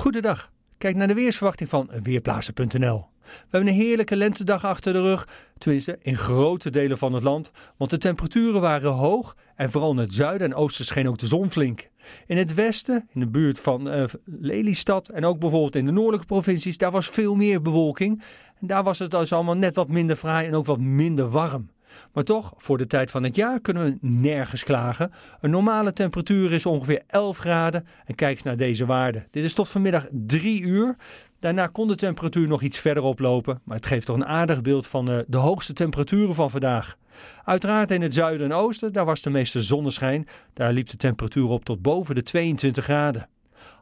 Goedendag. Kijk naar de weersverwachting van Weerplaatsen.nl. We hebben een heerlijke lentedag achter de rug, tenminste in grote delen van het land, want de temperaturen waren hoog en vooral in het zuiden en oosten scheen ook de zon flink. In het westen, in de buurt van uh, Lelystad en ook bijvoorbeeld in de noordelijke provincies, daar was veel meer bewolking en daar was het dus allemaal net wat minder fraai en ook wat minder warm. Maar toch, voor de tijd van het jaar kunnen we nergens klagen. Een normale temperatuur is ongeveer 11 graden. En kijk eens naar deze waarde. Dit is tot vanmiddag 3 uur. Daarna kon de temperatuur nog iets verder oplopen. Maar het geeft toch een aardig beeld van eh, de hoogste temperaturen van vandaag. Uiteraard in het zuiden en oosten, daar was de meeste zonneschijn. Daar liep de temperatuur op tot boven de 22 graden.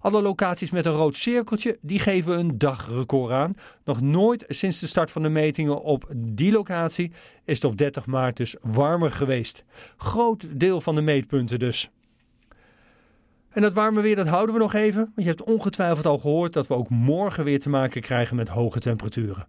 Alle locaties met een rood cirkeltje, die geven een dagrecord aan. Nog nooit sinds de start van de metingen op die locatie is het op 30 maart dus warmer geweest. Groot deel van de meetpunten dus. En dat warme weer, dat houden we nog even. Want je hebt ongetwijfeld al gehoord dat we ook morgen weer te maken krijgen met hoge temperaturen.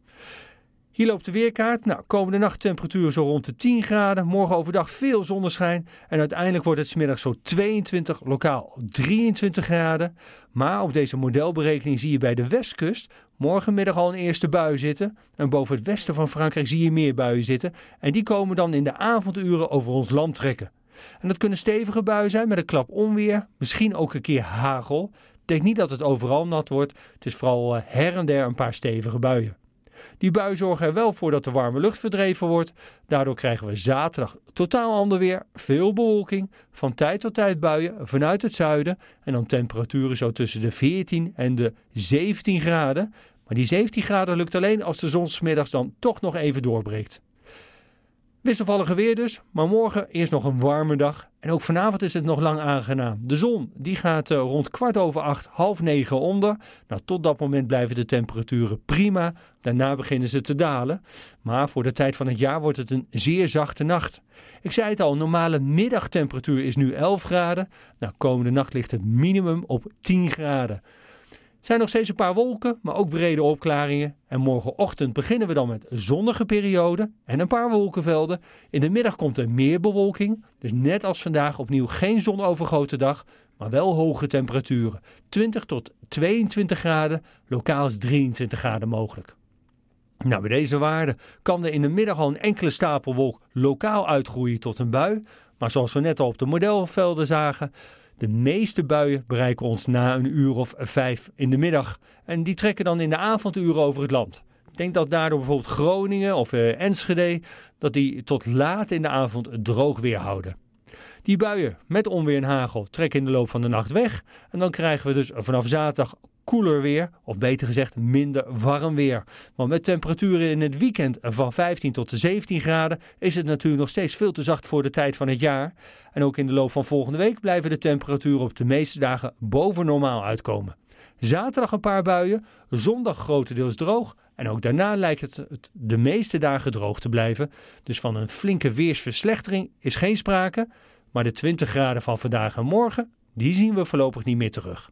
Hier loopt de weerkaart. Nou, komende nacht temperatuur zo rond de 10 graden. Morgen overdag veel zonneschijn. En uiteindelijk wordt het smiddag zo 22, lokaal 23 graden. Maar op deze modelberekening zie je bij de westkust morgenmiddag al een eerste bui zitten. En boven het westen van Frankrijk zie je meer buien zitten. En die komen dan in de avonduren over ons land trekken. En dat kunnen stevige buien zijn met een klap onweer, misschien ook een keer hagel. denk niet dat het overal nat wordt. Het is vooral eh, her en der een paar stevige buien. Die bui zorgt er wel voor dat de warme lucht verdreven wordt. Daardoor krijgen we zaterdag totaal ander weer. Veel bewolking. Van tijd tot tijd buien vanuit het zuiden. En dan temperaturen zo tussen de 14 en de 17 graden. Maar die 17 graden lukt alleen als de zon smiddags dan toch nog even doorbreekt. Wisselvallige weer dus, maar morgen eerst nog een warme dag. En ook vanavond is het nog lang aangenaam. De zon die gaat eh, rond kwart over acht, half negen onder. Nou, tot dat moment blijven de temperaturen prima. Daarna beginnen ze te dalen. Maar voor de tijd van het jaar wordt het een zeer zachte nacht. Ik zei het al, normale middagtemperatuur is nu 11 graden. Nou, komende nacht ligt het minimum op 10 graden zijn nog steeds een paar wolken, maar ook brede opklaringen. En morgenochtend beginnen we dan met zonnige perioden en een paar wolkenvelden. In de middag komt er meer bewolking. Dus net als vandaag opnieuw geen zonovergoten dag, maar wel hoge temperaturen. 20 tot 22 graden, lokaal is 23 graden mogelijk. Nou, bij deze waarde kan er in de middag al een enkele stapelwolk lokaal uitgroeien tot een bui. Maar zoals we net al op de modelvelden zagen, de meeste buien bereiken ons na een uur of vijf in de middag. En die trekken dan in de avonduren over het land. Ik denk dat daardoor bijvoorbeeld Groningen of eh, Enschede, dat die tot laat in de avond droog weer houden. Die buien met onweer en hagel trekken in de loop van de nacht weg. En dan krijgen we dus vanaf zaterdag koeler weer, of beter gezegd minder warm weer. Want met temperaturen in het weekend van 15 tot 17 graden is het natuurlijk nog steeds veel te zacht voor de tijd van het jaar. En ook in de loop van volgende week blijven de temperaturen op de meeste dagen boven normaal uitkomen. Zaterdag een paar buien, zondag grotendeels droog en ook daarna lijkt het de meeste dagen droog te blijven. Dus van een flinke weersverslechtering is geen sprake, maar de 20 graden van vandaag en morgen, die zien we voorlopig niet meer terug.